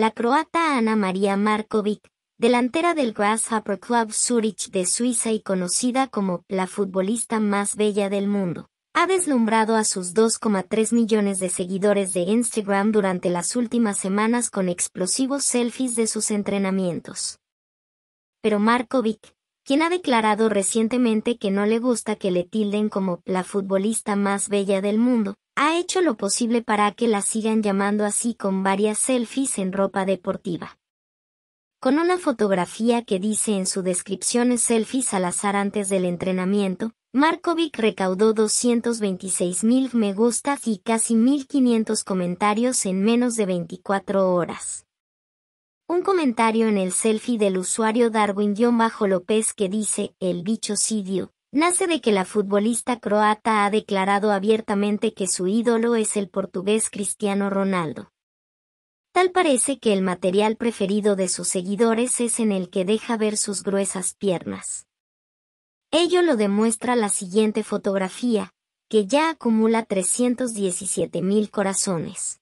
la croata Ana María Markovic, delantera del Grasshopper Club Zurich de Suiza y conocida como la futbolista más bella del mundo. Ha deslumbrado a sus 2,3 millones de seguidores de Instagram durante las últimas semanas con explosivos selfies de sus entrenamientos. Pero Markovic, quien ha declarado recientemente que no le gusta que le tilden como la futbolista más bella del mundo, ha hecho lo posible para que la sigan llamando así con varias selfies en ropa deportiva. Con una fotografía que dice en su descripción selfies al azar antes del entrenamiento, Markovic recaudó 226.000 me gusta y casi 1.500 comentarios en menos de 24 horas. Un comentario en el selfie del usuario Darwin-López que dice, el bicho sidio, nace de que la futbolista croata ha declarado abiertamente que su ídolo es el portugués Cristiano Ronaldo. Tal parece que el material preferido de sus seguidores es en el que deja ver sus gruesas piernas. Ello lo demuestra la siguiente fotografía, que ya acumula mil corazones.